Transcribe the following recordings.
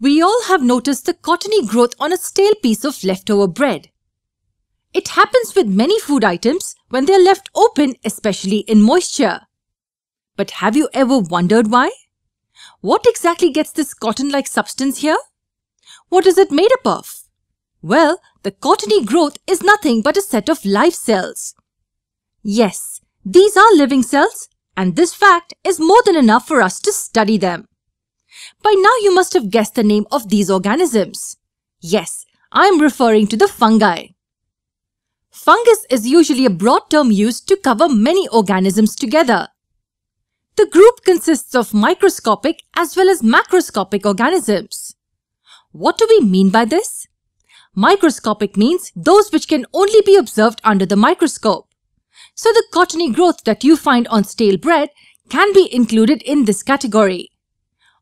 We all have noticed the cottony growth on a stale piece of leftover bread. It happens with many food items when they are left open, especially in moisture. But have you ever wondered why? What exactly gets this cotton-like substance here? What is it made up of? Well, the cottony growth is nothing but a set of live cells. Yes, these are living cells and this fact is more than enough for us to study them. By now you must have guessed the name of these organisms. Yes, I'm referring to the fungi. Fungus is usually a broad term used to cover many organisms together. The group consists of microscopic as well as macroscopic organisms. What do we mean by this? Microscopic means those which can only be observed under the microscope. So the cottony growth that you find on stale bread can be included in this category.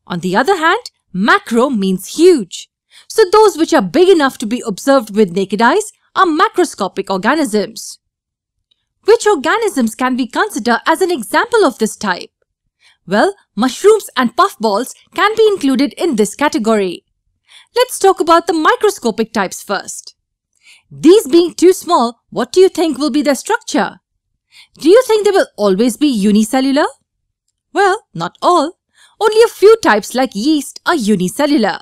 On the other hand, macro means huge. So those which are big enough to be observed with naked eyes are macroscopic organisms. Which organisms can we consider as an example of this type? Well, mushrooms and puffballs can be included in this category. Let's talk about the microscopic types first. These being too small, what do you think will be their structure? Do you think they will always be unicellular? Well, not all. Only a few types like yeast are unicellular,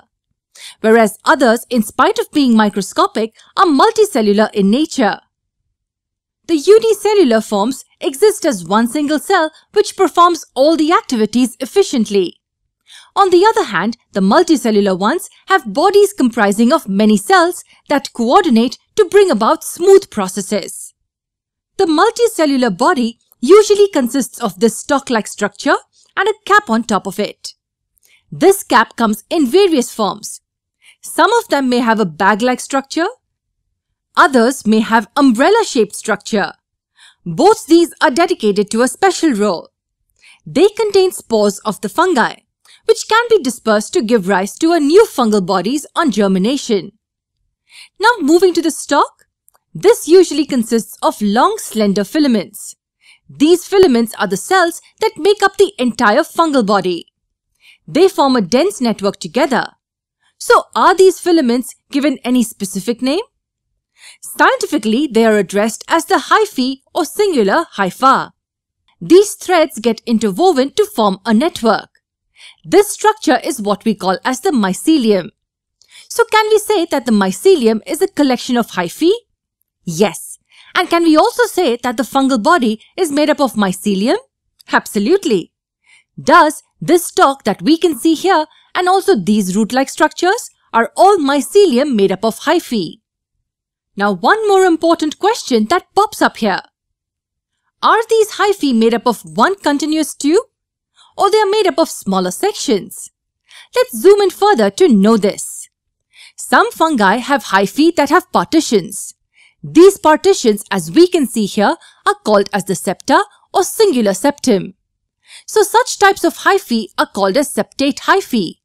whereas others, in spite of being microscopic, are multicellular in nature. The unicellular forms exist as one single cell which performs all the activities efficiently. On the other hand, the multicellular ones have bodies comprising of many cells that coordinate to bring about smooth processes. The multicellular body usually consists of this stalk-like structure and a cap on top of it. This cap comes in various forms. Some of them may have a bag-like structure. Others may have umbrella-shaped structure. Both these are dedicated to a special role. They contain spores of the fungi, which can be dispersed to give rise to a new fungal bodies on germination. Now moving to the stalk, this usually consists of long slender filaments. These filaments are the cells that make up the entire fungal body. They form a dense network together. So are these filaments given any specific name? Scientifically, they are addressed as the hyphae or singular hypha. These threads get interwoven to form a network. This structure is what we call as the mycelium. So can we say that the mycelium is a collection of hyphae? Yes. And can we also say that the fungal body is made up of mycelium? Absolutely. Thus, this stalk that we can see here and also these root-like structures are all mycelium made up of hyphae. Now one more important question that pops up here. Are these hyphae made up of one continuous tube? Or they are made up of smaller sections? Let's zoom in further to know this. Some fungi have hyphae that have partitions. These partitions, as we can see here, are called as the septa or singular septum. So such types of hyphae are called as septate hyphae.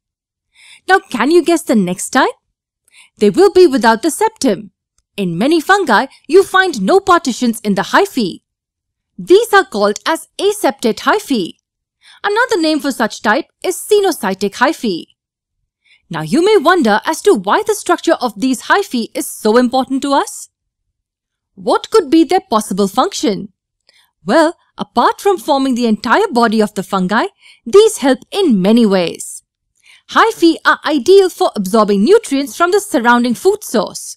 Now can you guess the next type? They will be without the septum. In many fungi, you find no partitions in the hyphae. These are called as aseptate hyphae. Another name for such type is cenocytic hyphae. Now you may wonder as to why the structure of these hyphae is so important to us. What could be their possible function? Well, apart from forming the entire body of the fungi, these help in many ways. Hyphae are ideal for absorbing nutrients from the surrounding food source.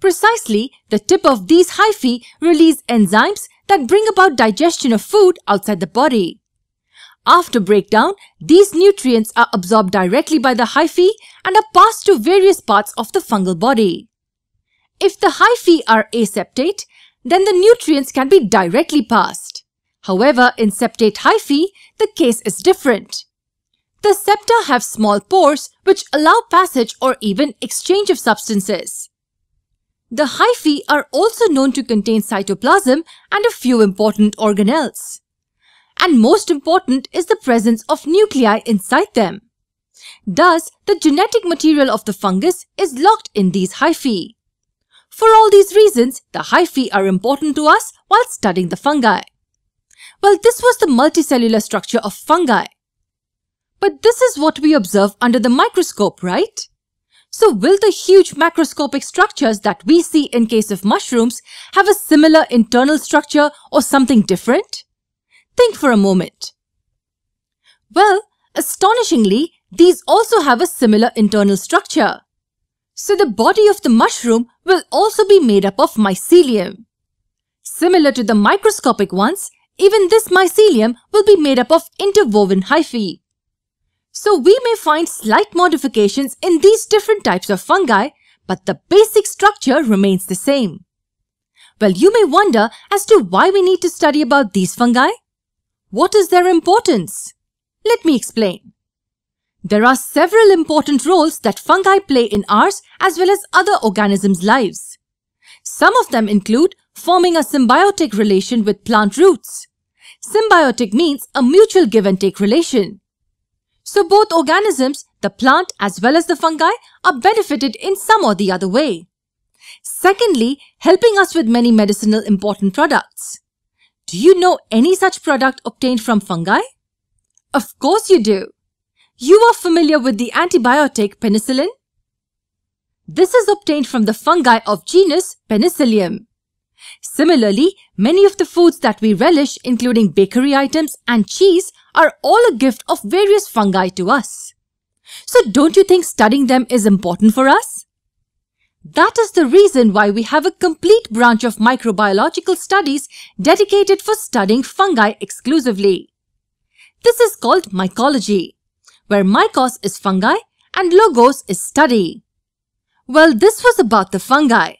Precisely, the tip of these hyphae release enzymes that bring about digestion of food outside the body. After breakdown, these nutrients are absorbed directly by the hyphae and are passed to various parts of the fungal body. If the hyphae are aseptate, then the nutrients can be directly passed. However, in septate hyphae, the case is different. The septa have small pores which allow passage or even exchange of substances. The hyphae are also known to contain cytoplasm and a few important organelles. And most important is the presence of nuclei inside them. Thus, the genetic material of the fungus is locked in these hyphae. For all these reasons, the hyphae are important to us while studying the fungi. Well, this was the multicellular structure of fungi. But this is what we observe under the microscope, right? So will the huge macroscopic structures that we see in case of mushrooms have a similar internal structure or something different? Think for a moment. Well, astonishingly, these also have a similar internal structure. So the body of the mushroom will also be made up of mycelium. Similar to the microscopic ones, even this mycelium will be made up of interwoven hyphae. So we may find slight modifications in these different types of fungi, but the basic structure remains the same. Well, you may wonder as to why we need to study about these fungi. What is their importance? Let me explain. There are several important roles that fungi play in ours as well as other organisms' lives. Some of them include forming a symbiotic relation with plant roots. Symbiotic means a mutual give and take relation. So both organisms, the plant as well as the fungi, are benefited in some or the other way. Secondly, helping us with many medicinal important products. Do you know any such product obtained from fungi? Of course you do. You are familiar with the antibiotic penicillin? This is obtained from the fungi of genus Penicillium. Similarly, many of the foods that we relish, including bakery items and cheese, are all a gift of various fungi to us. So don't you think studying them is important for us? That is the reason why we have a complete branch of microbiological studies dedicated for studying fungi exclusively. This is called mycology where mycos is fungi and logos is study. Well, this was about the fungi.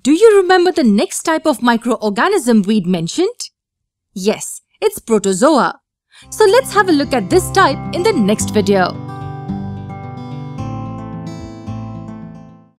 Do you remember the next type of microorganism we'd mentioned? Yes, it's protozoa. So let's have a look at this type in the next video.